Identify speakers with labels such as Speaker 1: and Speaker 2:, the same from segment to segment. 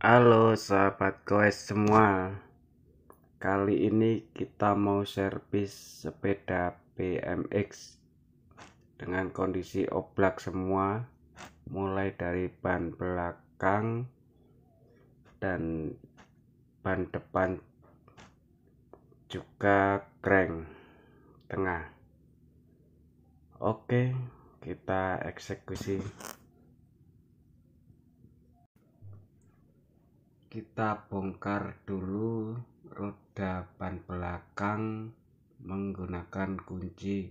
Speaker 1: Halo sahabat goes semua Kali ini kita mau servis sepeda BMX Dengan kondisi oblak semua Mulai dari ban belakang Dan ban depan Juga crank tengah Oke kita eksekusi kita bongkar dulu roda ban belakang menggunakan kunci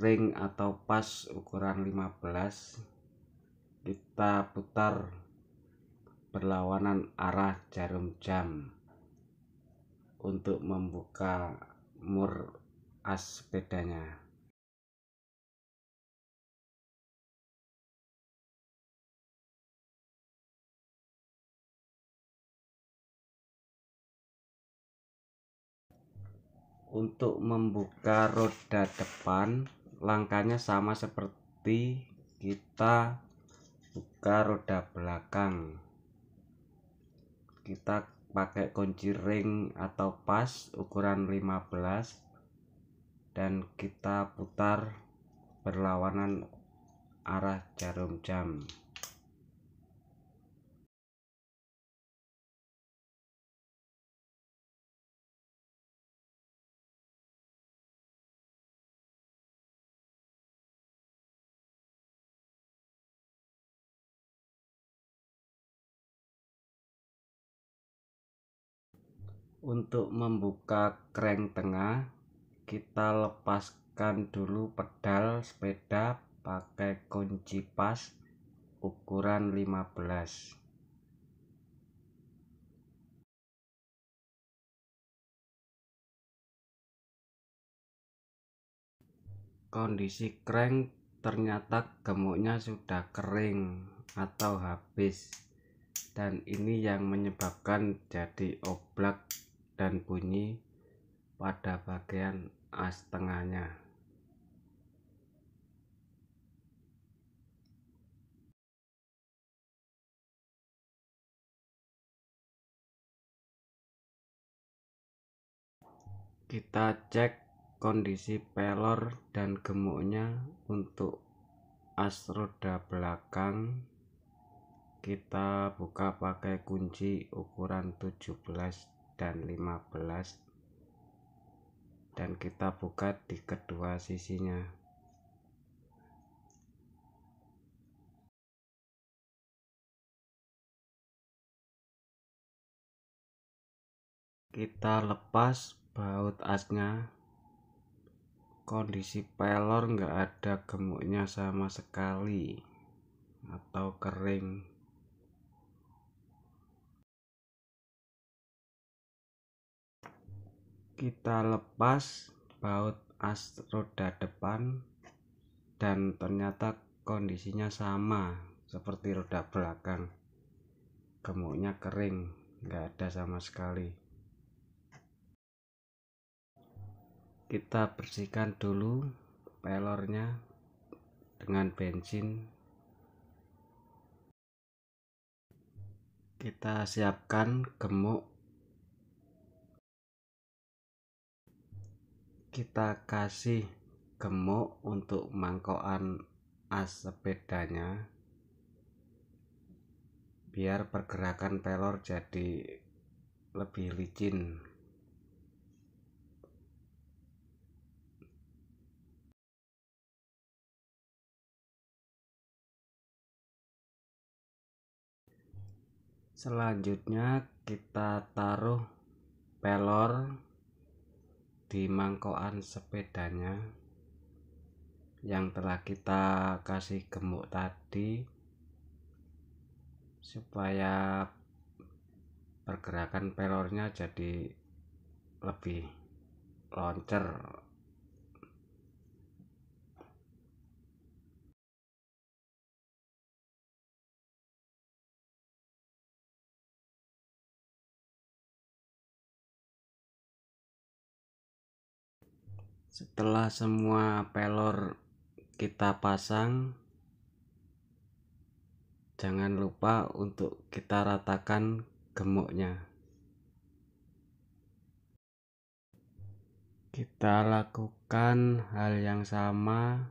Speaker 1: ring atau pas ukuran 15 kita putar berlawanan arah jarum jam untuk membuka mur as sepedanya untuk membuka roda depan langkahnya sama seperti kita buka roda belakang kita pakai kunci ring atau pas ukuran 15 dan kita putar berlawanan arah jarum jam untuk membuka crank tengah kita lepaskan dulu pedal sepeda pakai kunci pas ukuran
Speaker 2: 15 kondisi
Speaker 1: crank ternyata gemuknya sudah kering atau habis dan ini yang menyebabkan jadi oblak dan bunyi pada bagian as tengahnya. Kita cek kondisi pelor dan gemuknya untuk as roda belakang kita buka pakai kunci ukuran 17 dan 15 dan kita buka di kedua sisinya kita lepas baut asnya kondisi pelor nggak ada gemuknya sama sekali atau kering kita lepas baut as roda depan dan ternyata kondisinya sama seperti roda belakang gemuknya kering nggak ada sama sekali kita bersihkan dulu pelornya
Speaker 2: dengan bensin kita siapkan gemuk
Speaker 1: kita kasih gemuk untuk mangkokan as sepedanya biar pergerakan pelor jadi lebih licin selanjutnya kita taruh pelor di mangkokan sepedanya yang telah kita kasih gemuk tadi supaya pergerakan pelornya jadi lebih loncer setelah semua pelor kita pasang jangan lupa untuk kita ratakan gemuknya kita lakukan hal yang sama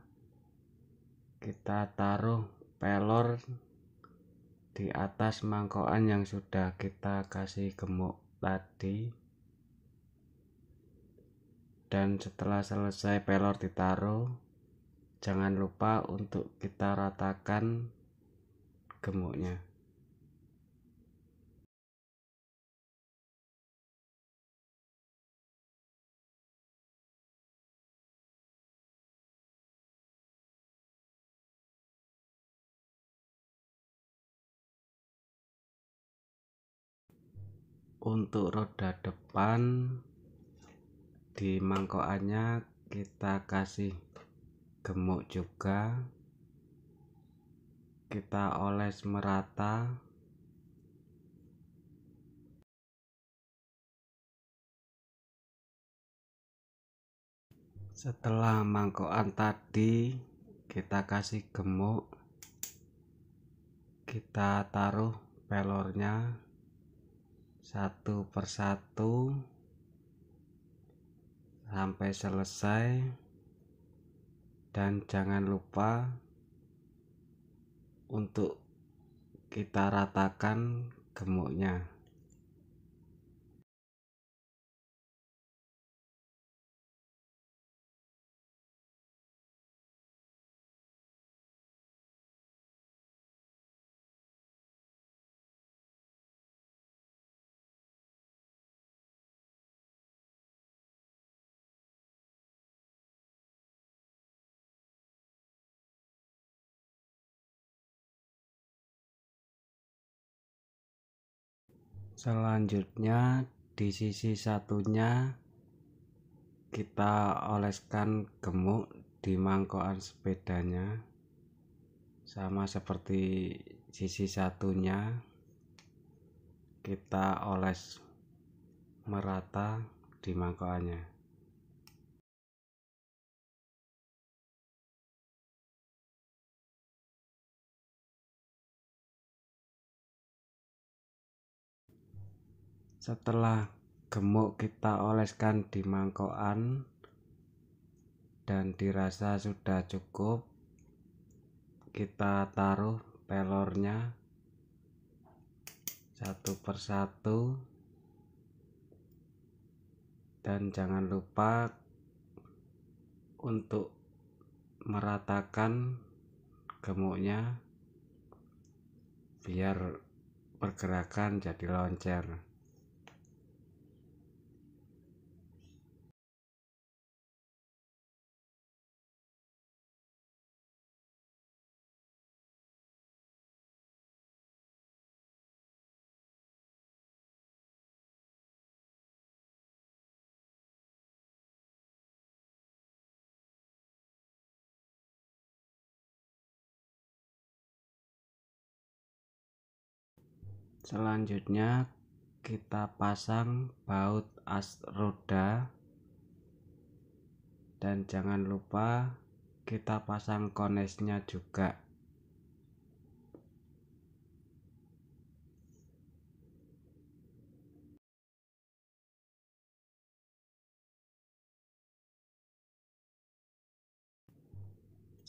Speaker 1: kita taruh pelor di atas mangkokan yang sudah kita kasih gemuk tadi dan setelah selesai pelor ditaruh jangan lupa untuk kita ratakan gemuknya untuk roda depan di mangkokannya kita kasih gemuk juga kita oles merata setelah mangkokan tadi kita kasih gemuk kita taruh pelornya satu persatu sampai selesai dan jangan lupa untuk kita
Speaker 2: ratakan gemuknya
Speaker 1: selanjutnya di sisi satunya kita oleskan gemuk di mangkokan sepedanya sama seperti sisi satunya kita oles merata
Speaker 2: di mangkokannya
Speaker 1: Setelah gemuk kita oleskan di mangkokan dan dirasa sudah cukup, kita taruh pelornya satu persatu dan jangan lupa untuk meratakan gemuknya biar pergerakan jadi loncer. selanjutnya kita pasang baut as roda dan jangan lupa kita pasang konesnya juga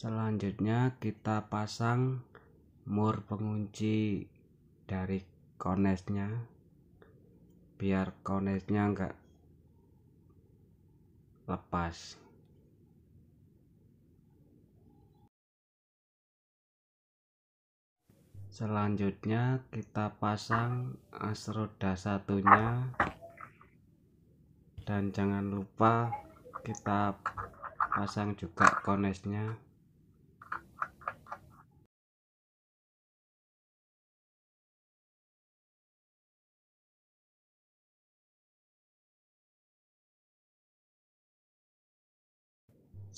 Speaker 1: Selanjutnya kita pasang mur pengunci dari konesnya biar konesnya enggak lepas
Speaker 2: selanjutnya kita
Speaker 1: pasang as roda satunya dan jangan lupa kita pasang juga konesnya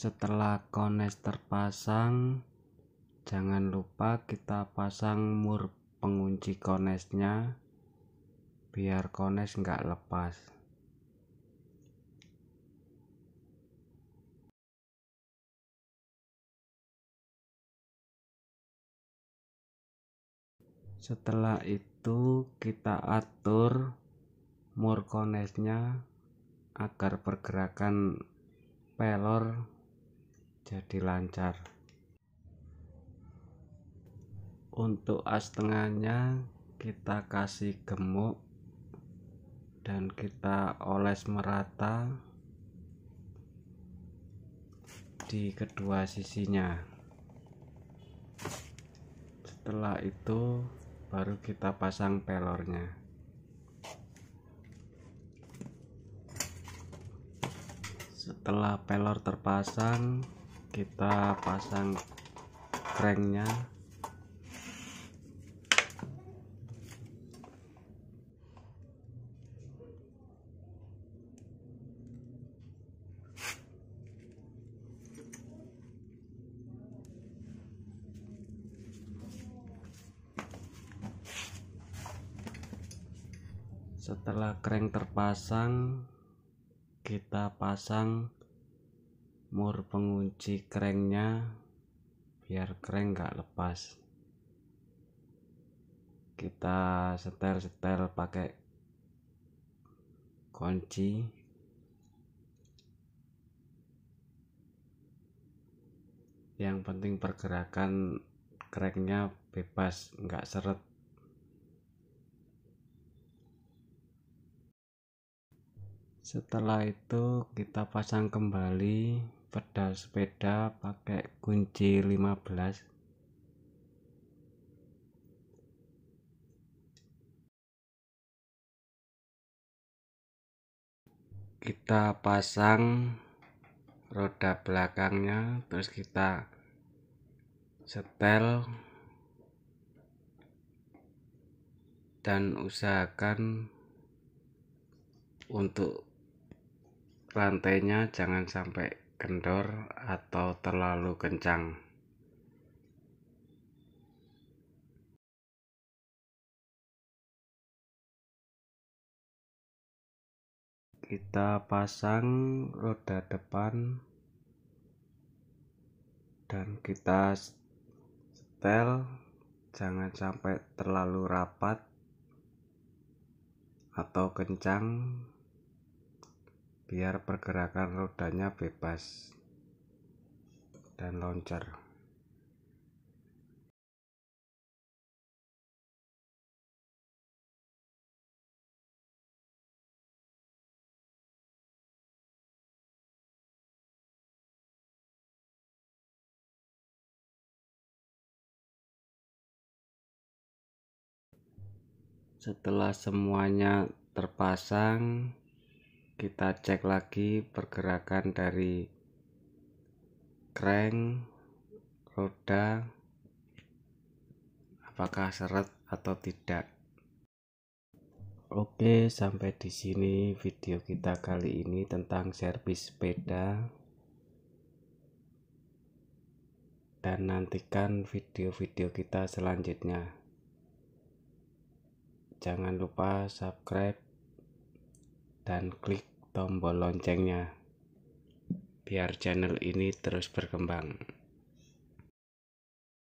Speaker 2: setelah kones
Speaker 1: terpasang jangan lupa kita pasang mur pengunci konesnya biar kones nggak lepas setelah itu kita atur mur konesnya agar pergerakan pelor jadi lancar untuk as tengahnya kita kasih gemuk dan kita oles merata di kedua sisinya setelah itu baru kita pasang pelornya setelah pelor terpasang kita pasang cranknya setelah crank terpasang kita pasang mur pengunci cranknya biar crank nggak lepas kita setel-setel pakai kunci yang penting pergerakan cranknya bebas nggak seret setelah itu kita pasang kembali pedal sepeda pakai kunci 15 kita pasang roda belakangnya terus kita setel dan usahakan untuk rantainya jangan sampai kendor atau terlalu kencang. Kita pasang roda depan dan kita setel jangan sampai terlalu rapat atau kencang biar pergerakan rodanya bebas dan loncer setelah semuanya terpasang kita cek lagi pergerakan dari crank roda apakah seret atau tidak Oke, sampai di sini video kita kali ini tentang servis sepeda. Dan nantikan video-video kita selanjutnya. Jangan lupa subscribe dan klik tombol loncengnya biar channel ini terus berkembang.